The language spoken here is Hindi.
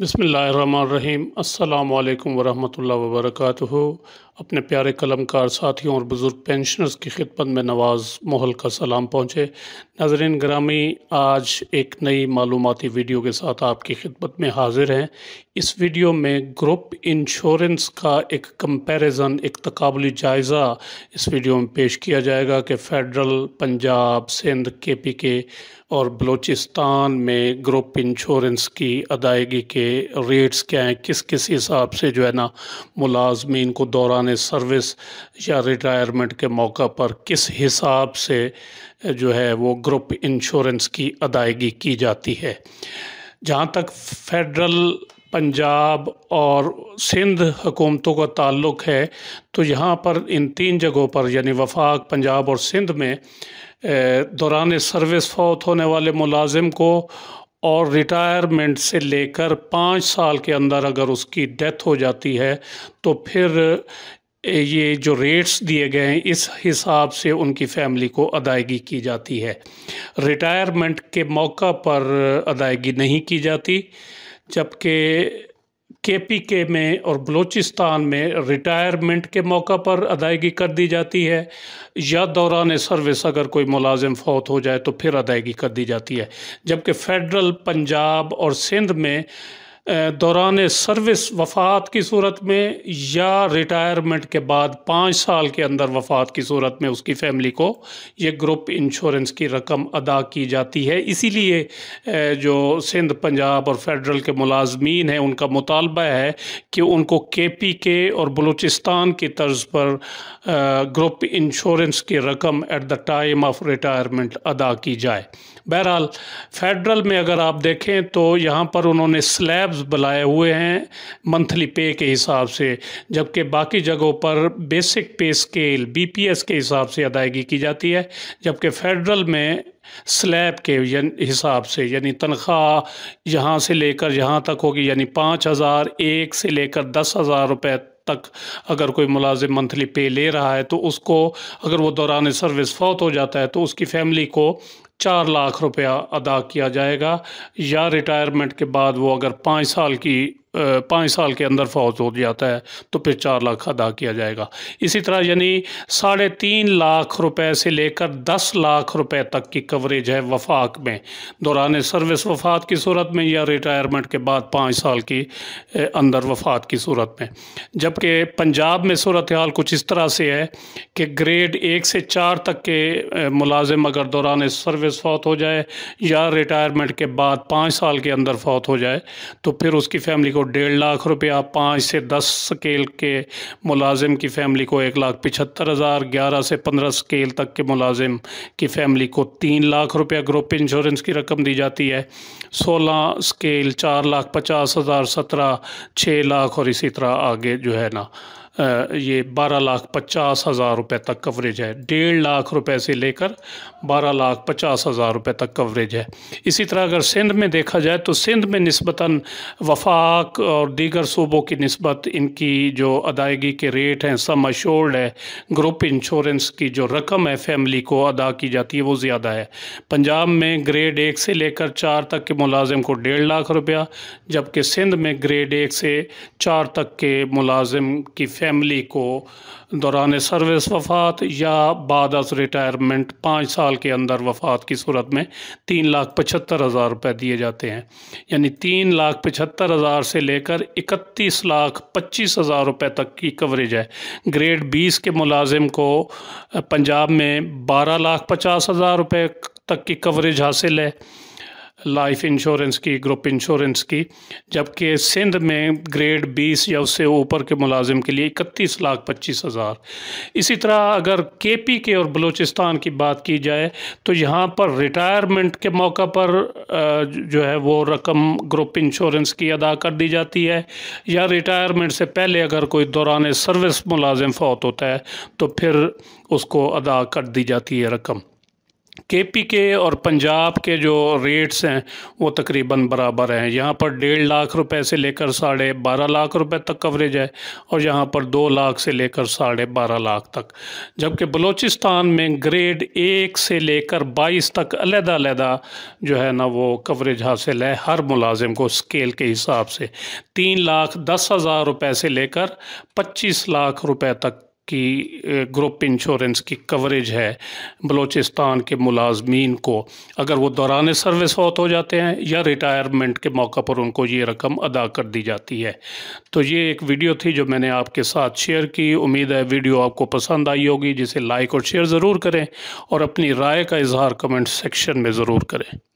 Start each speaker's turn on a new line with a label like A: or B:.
A: बसमीम् अल्लाम वरहमल वबरक अपने प्यारे कलमकार साथियों और बुज़ुर्ग पेंशनर्स की खिदमत में नवाज़ मोहल का सलाम पहुँचे नाजरीन ग्रामी आज एक नई मालूमती वीडियो के साथ आपकी खिदमत में हाजिर हैं इस वीडियो में ग्रुप इंश्योरेंस का एक कंपैरिजन एक तकबली जायज़ा इस वीडियो में पेश किया जाएगा कि फ़ेडरल पंजाब सिंध के पी के और बलूचिस्तान में ग्रुप इंश्योरेंस की अदायगी के रेट्स क्या हैं किस किस हिसाब से जो है ना मुलाजमीन को दौरान सर्विस या रिटायरमेंट के मौका पर किस हिसाब से जो है वो ग्रुप इंश्योरेंस की अदायगी की जाती है जहाँ तक फेडरल पंजाब और सिंध हुकूमतों का ताल्लुक़ है तो यहाँ पर इन तीन जगहों पर यानी वफाक पंजाब और सिंध में दौरान सर्विस फौत होने वाले मुलाजिम को और रिटायरमेंट से लेकर पाँच साल के अंदर अगर उसकी डेथ हो जाती है तो फिर ये जो रेट्स दिए गए हैं इस हिसाब से उनकी फैमिली को अदायगी की जाती है रिटायरमेंट के मौका पर अदायगी नहीं की जाती जबकि के पी के में और बलूचिस्तान में रिटायरमेंट के मौका पर अदायगी कर दी जाती है या दौरान सर्विस अगर कोई मुलाजिम फौत हो जाए तो फिर अदायगी कर दी जाती है जबकि फेडरल पंजाब और सिंध में दौरान सर्विस वफ़ात की सूरत में या रिटायरमेंट के बाद पाँच साल के अंदर वफ़ात की सूरत में उसकी फ़ैमिली को ये ग्रुप इंश्योरेंस की रकम अदा की जाती है इसीलिए जो सिंध पंजाब और फेडरल के मुलाजमीन हैं उनका मुतालबा है कि उनको के पी के और बलूचिस्तान की तर्ज पर ग्रुप इंश्योरेंस की रकम at the time of retirement अदा की जाए बहरहाल फेडरल में अगर आप देखें तो यहाँ पर उन्होंने स्लैब्स लैब्स बुलाए हुए हैं मंथली पे के हिसाब से जबकि बाकी जगहों पर बेसिक पे स्केल बीपीएस के हिसाब से अदायगी की जाती है जबकि फेडरल में स्लैब के हिसाब से यानी तनख्वाह यहाँ से लेकर यहाँ तक होगी यानी पाँच हज़ार एक से लेकर दस हज़ार रुपये तक अगर कोई मुलाजिम मंथली पे ले रहा है तो उसको अगर वो दौरान सर्विस फौत हो जाता है तो उसकी फैमिली को चार लाख रुपया अदा किया जाएगा या रिटायरमेंट के बाद वो अगर पाँच साल की पाँच साल के अंदर फौज हो जाता है तो फिर चार लाख अदा किया जाएगा इसी तरह यानी साढ़े तीन लाख रुपए से लेकर दस लाख रुपए तक की कवरेज है वफाक में दौरान सर्विस वफात की सूरत में या रिटायरमेंट के बाद पाँच साल की अंदर वफात की सूरत में जबकि पंजाब में सूरत हाल कुछ इस तरह से है कि ग्रेड एक से चार तक के मुलाजिम अगर दौरान सर्विस फौत हो जाए या रिटायरमेंट के बाद पाँच साल के अंदर फौत हो जाए तो फिर उसकी फैमिली को को डेढ़ लाख रुपया पाँच से दस स्केल के मुलाजिम की फैमिली को एक लाख पिछहत्तर हज़ार ग्यारह से पंद्रह स्केल तक के मुलाजिम की फैमिली को तीन लाख रुपया ग्रुप इंश्योरेंस की रकम दी जाती है सोलह स्केल चार लाख पचास हज़ार सत्रह छः लाख और इसी तरह आगे जो है ना ये बारह लाख पचास हज़ार रुपये तक कवरेज है डेढ़ लाख रुपए से लेकर बारह लाख पचास हज़ार रुपये तक कवरेज है इसी तरह अगर सिंध में देखा जाए तो सिंध में नस्बता वफाक और दीगर सूबों की नस्बत इनकी जो अदायगी के रेट हैं सम अशोर्ड है ग्रुप इंश्योरेंस की जो रकम है फैमिली को अदा की जाती है वो ज़्यादा है पंजाब में ग्रेड एक से लेकर चार तक के मुलाजिम को डेढ़ लाख रुपया जबकि सिंध में ग्रेड एक से चार तक के मुलाजिम की फैमिली को दौरान सर्विस वफात या बाद रिटायरमेंट पाँच साल के अंदर वफात की सूरत में तीन लाख पचहत्तर हज़ार रुपये दिए जाते हैं यानी तीन लाख पचहत्तर हज़ार से लेकर इकतीस लाख पच्चीस हज़ार रुपये तक की कवरेज है ग्रेड बीस के मुलाजिम को पंजाब में बारह लाख पचास हज़ार रुपये तक की कवरेज हासिल है लाइफ इंश्योरेंस की ग्रुप इंश्योरेंस की जबकि सिंध में ग्रेड बीस या उससे ऊपर के मुलाजिम के लिए इकतीस लाख पच्चीस हज़ार इसी तरह अगर के पी के और बलूचिस्तान की बात की जाए तो यहाँ पर रिटायरमेंट के मौका पर जो है वो रकम ग्रुप इंश्योरेंस की अदा कर दी जाती है या रिटायरमेंट से पहले अगर कोई दौरान सर्विस मुलाजिम फौत होता है तो फिर उसको अदा कर दी जाती है रकम के पी के और पंजाब के जो रेट्स हैं वो तकरीबन बराबर हैं यहाँ पर डेढ़ लाख रुपए से लेकर साढ़े बारह लाख रुपए तक कवरेज है और यहाँ पर दो लाख से लेकर साढ़े बारह लाख तक जबकि बलूचिस्तान में ग्रेड एक से लेकर बाईस तक अलहदा अलहदा जो है ना वो कवरेज हासिल है हर मुलाजिम को स्केल के हिसाब से तीन लाख दस हज़ार रुपये से लेकर पच्चीस लाख रुपए तक की ग्रुप इंश्योरेंस की कवरेज है बलूचिस्तान के मुलाजमीन को अगर वो दौरान सर्विस फौत हो जाते हैं या रिटायरमेंट के मौका पर उनको ये रकम अदा कर दी जाती है तो ये एक वीडियो थी जो मैंने आपके साथ शेयर की उम्मीद है वीडियो आपको पसंद आई होगी जिसे लाइक और शेयर ज़रूर करें और अपनी राय का इजहार कमेंट सेक्शन में ज़रूर करें